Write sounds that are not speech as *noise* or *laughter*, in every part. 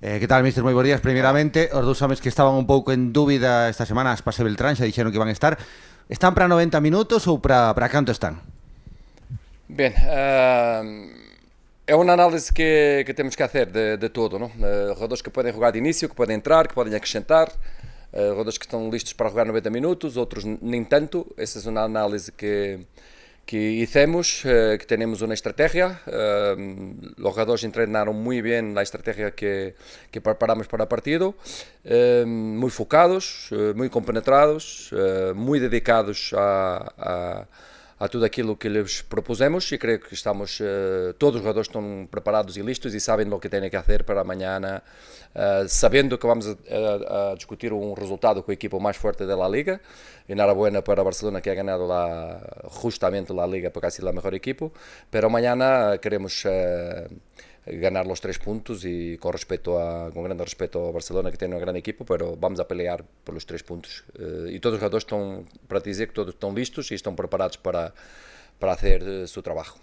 Eh, que tal, mister? Moi bom días. Primeiramente, os dous homens que estaban un pouco en dúbida esta semana, as Pase Beltrán, xa dixeron que van estar. Están para 90 minutos ou para, para canto están? Ben, uh, é uma análise que, que temos que fazer de, de todo. Não? Uh, eh, que podem jogar de início, que podem entrar, que podem acrescentar. Uh, eh, que estão listos para jogar 90 minutos, outros nem tanto. Essa é uma análise que, que hicimos, eh, que tenemos una estrategia, eh, los jugadores entrenaron muy bien la estrategia que, que preparamos para el partido, eh, muy focados, eh, muy compenetrados, eh, muy dedicados a, a a tudo aquilo que lhes propusemos e creio que estamos, uh, todos os jogadores estão preparados e listos e sabem o que têm que fazer para amanhã, uh, sabendo que vamos a, eh, a, discutir um resultado com a equipa mais forte da Liga, e na buena para Barcelona que é ganhado lá justamente a Liga porque é a melhor equipa, Para amanhã queremos... Uh, ganar los tres puntos y con respeto a, con grande respeto a Barcelona que tiene un gran equipo, pero vamos a pelear por los tres puntos. Eh, y todos los jugadores están, para dizer decir que todos están listos y están preparados para, para hacer eh, su trabajo.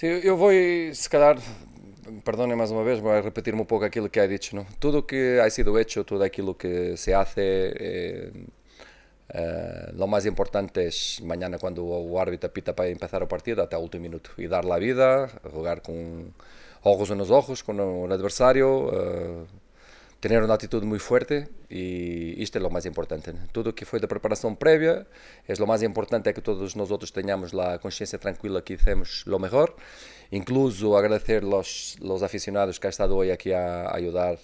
Sim, eu vou, se calhar, perdonem mais uma vez, vou repetir-me um pouco aquilo que é dito. Não? Tudo o que ha sido feito, tudo aquilo que se faz, é eh, lo mais importante é amanhã quando o árbitro pita para começar o partido até o último minuto e dar a vida, jogar com olhos nos olhos com o adversário. Eh, tener uma atitude muito forte e isto é o mais importante. Tudo o que foi da preparação prévia é o mais importante que todos nosotros tenhamos a consciência tranquila que fizemos o melhor. Incluso agradecer aos aos aficionados que han estado hoje aqui a, ajudar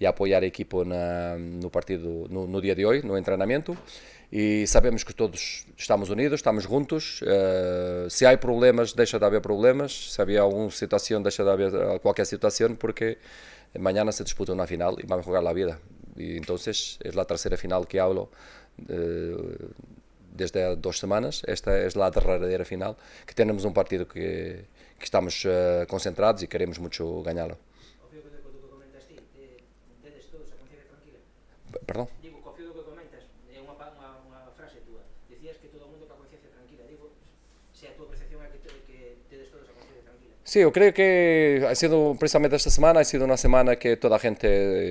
e a apoiar a equipo na, no partido, no, no, de hoje, no treinamento. E sabemos que todos estamos unidos, estamos juntos. Uh, eh, se há problemas, deixa de haver problemas. Se havia alguma situação, deixa de haver qualquer eh, situação, porque mañana se disputa una final y van a jugar la vida. Y entonces es la tercera final que hablo eh, desde dos semanas. Esta es la tercera final, que tenemos un partido que, estamos eh, concentrados y queremos mucho ganarlo. Perdón. Sim, eu creio que ha sido, principalmente esta semana, ha sido uma semana que toda a gente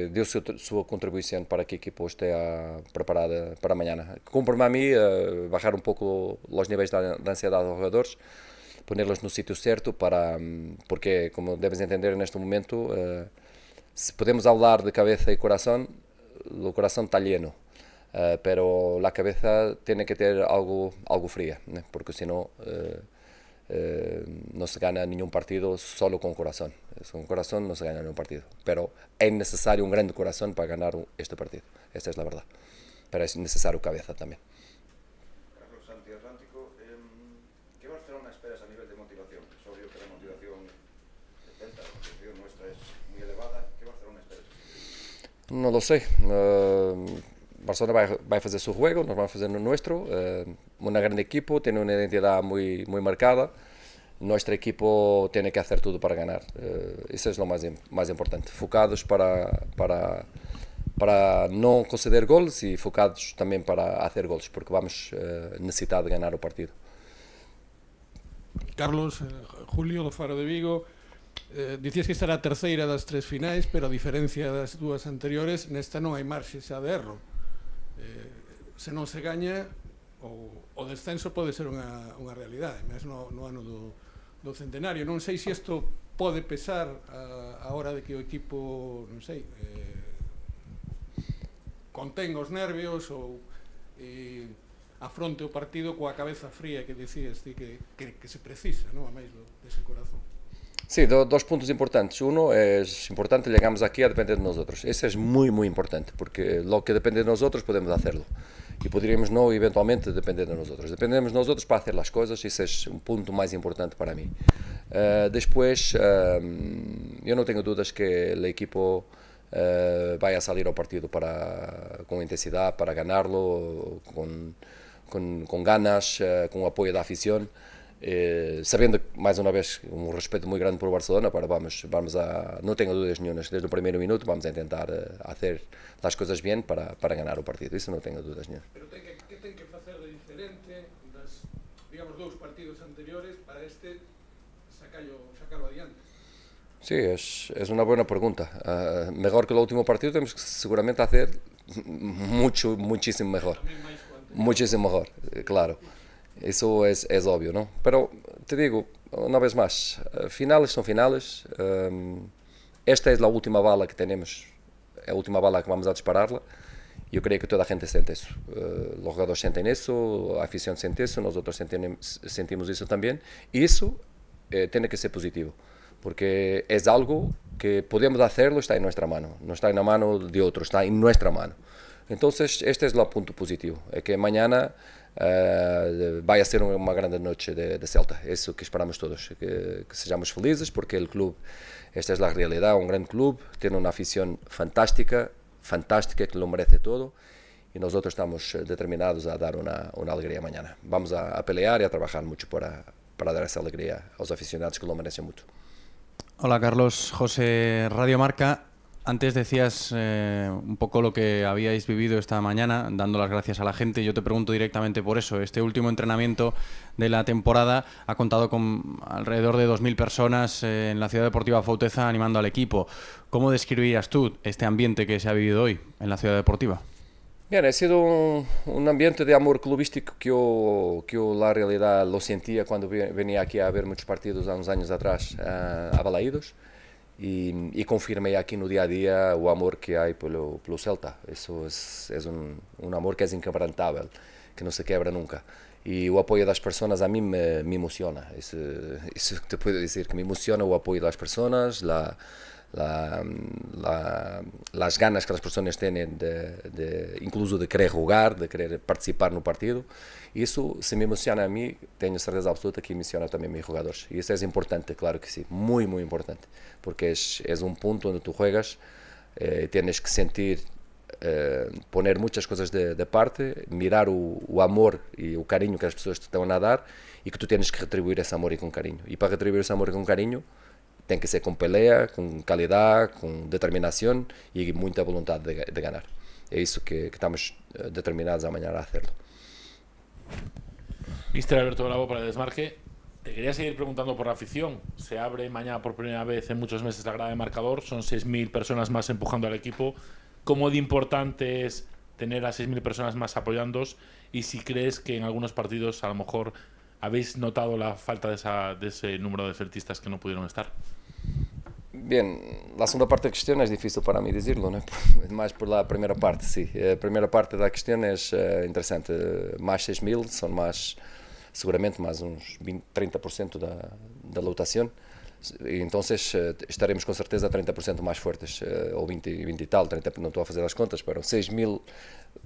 deu seu, sua contribuição para que a equipa esteja preparada para amanhã. Cumpre-me a mim uh, eh, baixar um pouco os níveis da, ansiedade dos jogadores, pô-los no sítio certo, para, mm, porque, como deves entender, neste momento, uh, se podemos falar de cabeça e coração, o coração está lleno. Uh, pero a cabeça tem que ter algo, algo fria, né? porque senão... Uh, Eh, no se gana ningún partido solo con corazón. Con corazón no se gana ningún partido. Pero es necesario un gran corazón para ganar este partido. Esta es la verdad. Pero es necesario cabeza también. Carlos Atlántico, em, ¿qué Barcelona esperas a nivel de motivación? Es obvio que la motivación de Delta, la motivación nuestra es muy elevada. ¿Qué Barcelona esperas? No lo sé. Eh, Barcelona vai, vai fazer seu jogo, nós vamos fazer o nosso. Uh, eh, uma grande equipo, tem uma identidade muito, muito marcada. Nossa equipo tem que fazer tudo para ganhar. isso eh, é o mais, mais importante. Focados para, para, para não conceder gols e focados também para fazer gols, porque vamos eh, necessitar de ganhar o partido. Carlos, Julio do Faro de Vigo, eh, dicías que esta era a terceira das tres finais, pero a diferencia das dúas anteriores, nesta non hai marxe xa de erro eh, se non se gaña o, o descenso pode ser unha, unha realidade mesmo no, no ano do, do centenario non sei se isto pode pesar a, a hora de que o equipo non sei eh, contén os nervios ou eh, afronte o partido coa cabeza fría que decías ti que, que, que se precisa non a máis do, dese corazón Sim, dois pontos importantes. Uno é importante, chegamos aqui a depender de outros. Esse é muito, muito importante, porque logo que depender de outros podemos fazer-lo E poderíamos não, eventualmente, depender de outros. Dependemos de outros para fazer as coisas. esse é um ponto mais importante para mim. Uh, eh, depois, uh, eh, eu não tenho dúvidas que o equipo uh, eh, vai sair ao partido para, com intensidade, para ganharlo, com, com, com ganas, uh, com apoio da afición. Eh, sabendo, mais uma vez, un respeto moi grande por Barcelona, para vamos, vamos a, non tenho dúvidas nenhumas, desde o primeiro minuto vamos a intentar eh, hacer as cousas bien para, para ganar o partido, isso non tenho dúvidas nenhumas. Pero ten que, que ten que facer de diferente das, digamos, dous partidos anteriores para este sacarlo, sacarlo adiante? Sí, es, es una buena pregunta. Uh, mejor que el último partido tenemos que seguramente hacer mucho, muchísimo mejor. Muchísimo mejor, eh, claro. Isso é óbvio, não? ¿no? te digo, uma vez mais, eh, finales são finales. Um, ehm, esta é a última bala que é a última bala que vamos a E eu creio que toda a gente sente isso, Uh, jogadores sentem isso, a la afición isso, nós outros sentimos, sentimos também. también. Isso eso eh, que ser positivo, porque é algo que podemos fazer, está em nossa mão, não está em mão de outros, está em nossa mão. Então este é o ponto positivo, é que amanhã uh, vai ser uma grande noite da Celta. É isso que esperamos todos, que, que sejamos felizes, porque o clube, esta é a realidade, um grande clube, tem uma afición fantástica, fantástica, que lo merece todo, e nós estamos determinados a dar uma, uma alegria amanhã. Vamos a, a pelear e a trabalhar muito para, para dar essa alegria aos aficionados que lo merecem muito. Hola Carlos, José Radio Marca. Antes decías eh, un poco lo que habíais vivido esta mañana, dando las gracias a la gente. Yo te pregunto directamente por eso. Este último entrenamiento de la temporada ha contado con alrededor de 2.000 personas eh, en la Ciudad Deportiva Fauteza animando al equipo. ¿Cómo describirías tú este ambiente que se ha vivido hoy en la Ciudad Deportiva? Bien, ha sido un, ambiente de amor clubístico que yo, que la realidad lo sentía cuando venía aquí a ver muchos partidos unos años atrás eh, a Balaídos. e y, confirme aqui no dia a dia o amor que há pelo pelo Celta. Isso é um um amor que é inquebrantável, que não se quebra nunca. E o apoio das pessoas a mim me, me emociona. Isso eh, *laughs* que te posso dizer que me emociona o apoio das pessoas lá la, la, las ganas que las personas tienen de, de, incluso de querer jugar, de querer participar no partido. Isso, se me emociona a mim, tenho certeza absoluta que emociona também meus jogadores. E isso é importante, claro que sim, muito, muito importante. Porque és, és um ponto onde tu jogas, eh, tens que sentir, eh, poner muitas coisas de parte, mirar o, o, amor e o carinho que as pessoas te estão a dar e que tu tens que retribuir esse amor e com carinho. E para retribuir esse amor e com carinho, Tiene que ser con pelea, con calidad, con determinación y mucha voluntad de, ganar. Es Es eso que, estamos eh, determinados mañana a hacerlo. Mister Alberto Bravo para el desmarque. Te quería seguir preguntando por la afición. Se abre mañana por primera vez en muchos meses la grada de marcador. Son 6.000 personas más empujando al equipo. ¿Cómo de importante es tener a 6.000 personas más apoyándos? Y si crees que en algunos partidos a lo mejor habéis notado la falta de, ese número de certistas que no pudieron estar. Bem, a segunda parte da questão é difícil para mim dizer-lo, né? *laughs* mais por lá a primeira parte, sim. A primeira parte da questão é eh, interessante. Mais 6 mil, são mais, seguramente, mais uns 20, 30% da, da lotação. Então eh, estaremos com certeza 30% mais fortes, eh, ou 20, 20 e tal, 30, não estou a fazer as contas, para 6 mil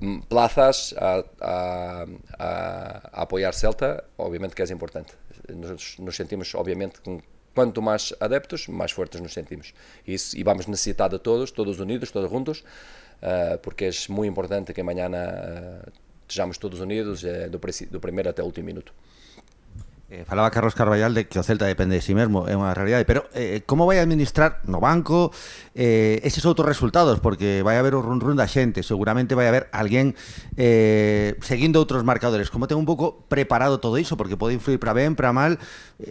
hum, plazas a, a, a, a apoiar Celta, obviamente que é importante. Nos, nos sentimos, obviamente, com Quanto mais adeptos, mais fortes nos sentimos. Isso, e vamos necessitar de todos, todos unidos, todos juntos, uh, porque é muito importante que amanhã uh, estejamos todos unidos, uh, do, do primeiro até o último minuto. Eh, falaba Carlos Carballal de que o Celta depende de sí mismo es una realidad, pero eh, ¿cómo va a administrar no banco eh, resultados, porque va a haber un run run gente, seguramente seguramente a haber alguien eh, siguiendo otros marcadores. Como tengo un poco preparado todo eso? porque puede influir para bien, para mal,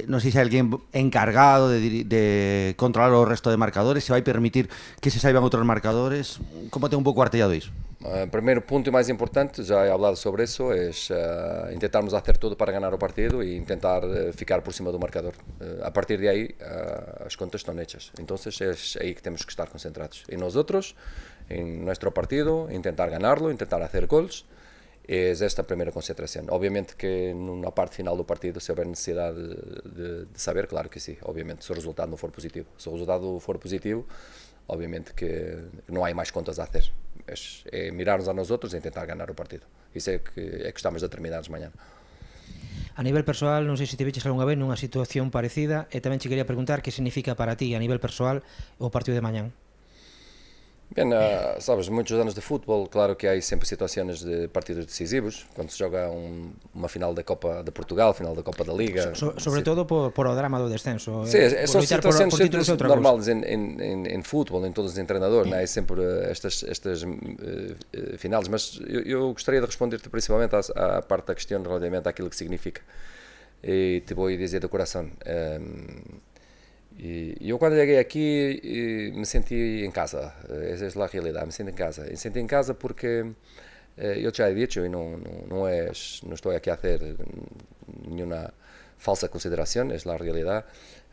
No sé si hay alguien encargado de, controlar los resto de marcadores, se a permitir que se saiban otros marcadores, como tengo un poco artillado eso? O eh, primeiro ponto e mais importante, já é hablado sobre isso, é uh, eh, tentarmos fazer tudo para ganhar o partido e tentar uh, eh, ficar por cima do marcador. Uh, a partir de aí, as contas estão hechas. Então, é aí que temos que estar concentrados. E nós outros, em nosso partido, tentar ganhá-lo, tentar fazer gols, é esta a primeira concentração. Obviamente que na parte final do partido, se houver necessidade de, de saber, claro que sim, obviamente, se o resultado não for positivo. Se o resultado for positivo, obviamente que não há mais contas a fazer. é, é mirarmos a nós outros e tentar ganar o partido. Isso é que, é que estamos determinados mañá. A nivel persoal, non sei se te veches algunha vez nunha situación parecida e tamén che quería preguntar que significa para ti a nivel persoal o partido de mañán. Bem, sabes, muitos anos de futebol, claro que há sempre situações de partidos decisivos, quando se joga um, uma final da Copa de Portugal, final da Copa da Liga. So, sobretudo por, por o drama do descenso. Sim, eh, é, são situações é normais em, em, em, futebol, em todos os treinadores, há é, é *clears throat* sempre eh, estas, estas uh, uh, finais, mas eu, eu gostaria de responder-te principalmente à, à, parte da questão relativamente àquilo que significa. E te vou dizer do coração. Um, ehm, Y yo cuando llegué aquí eh, me sentí en casa, eh, esa es la realidad, me sentí en casa. Me sentí en casa porque eh, yo ya he dicho y no, no estoy aquí a hacer mm, ninguna falsa consideración, es la realidad.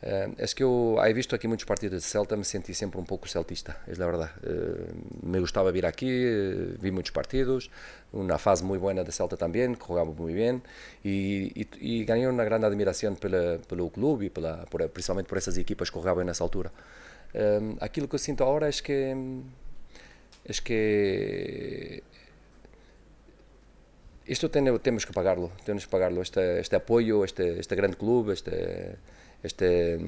acho eh, que eu, aí ah, visto aqui muitos partidos de Celta, me senti sempre um pouco celtista, é a verdade. Eh, me gostava vir aqui, eh, vi muitos partidos, uma fase muito boa da Celta também, que jogava muito bem, e, e, e, ganhei uma grande admiração pela, pelo clube, e pela, por, principalmente por essas equipas que jogavam nessa altura. aquilo que eu sinto agora é que. É que isto tem, temos que pagá-lo, temos que pagarlo, este, este apoio, este, este grande clube, este, este,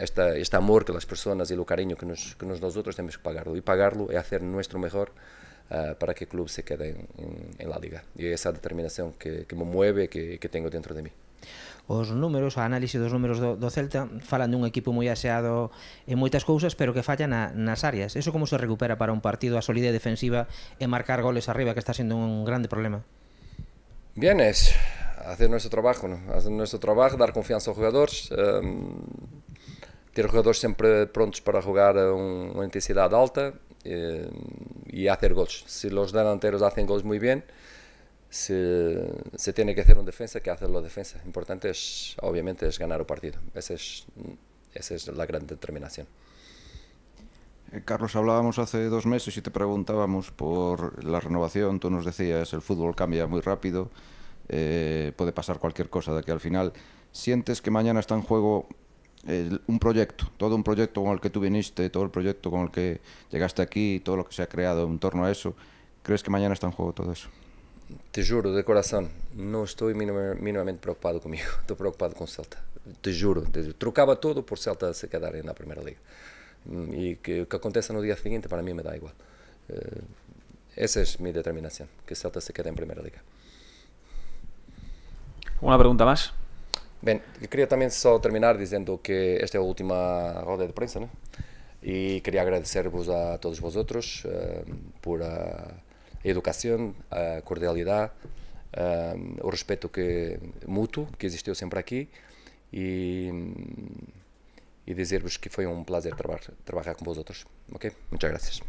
esta, este amor que las personas y lo cariño que, nos, que nos nosotros tenemos que pagarlo. Y pagarlo es hacer nuestro mejor uh, para que el club se quede en, en, en la liga. Y esa determinación que, que me mueve que, que tengo dentro de mí. Os números, a análise dos números do, do Celta falan dun equipo moi aseado en moitas cousas, pero que falla na, nas áreas. Eso como se recupera para un partido a solidez defensiva e marcar goles arriba, que está sendo un grande problema? Bien, es hacer nuestro trabajo, nuestro trabajo, dar confianza a los jugadores, em, tener jugadores siempre prontos para jugar a una intensidad alta em, y hacer gols. Si los delanteros hacen gols muy bien, se, se tiene que hacer un defensa, que hacer la defensa. Importante es, obviamente, es ganar el partido. Esa es, esa es la gran determinación. Eh, Carlos, hablábamos hace dos meses y te preguntábamos por la renovación. Tú nos decías, el fútbol cambia muy rápido. Eh, puede pasar cualquier cosa, de que al final sientes que mañana está en juego un proyecto, todo un proyecto con el que tú viniste, todo el proyecto con el que llegaste aquí, todo lo que se ha creado en torno a eso, ¿crees que mañana está en juego todo eso? Te juro, de corazón, no estoy mínimamente preocupado conmigo, *laughs* estoy preocupado con Celta. Te juro, trucaba trocaba todo por Celta se quedar en la Primera Liga. Mm, y que lo que acontece el día siguiente para mí me da igual. Eh, esa es mi determinación, que Celta se quede en Primera Liga. Uma pergunta mais. Bem, queria também só terminar dizendo que esta é a última roda de prensa, E queria agradecer-vos a todos vosotros uh, por a educação, a cordialidade, uh, o respeito que, mútuo que existiu sempre aqui e, e dizer-vos que foi um prazer trabalhar com vosotros. Ok? Muitas graças.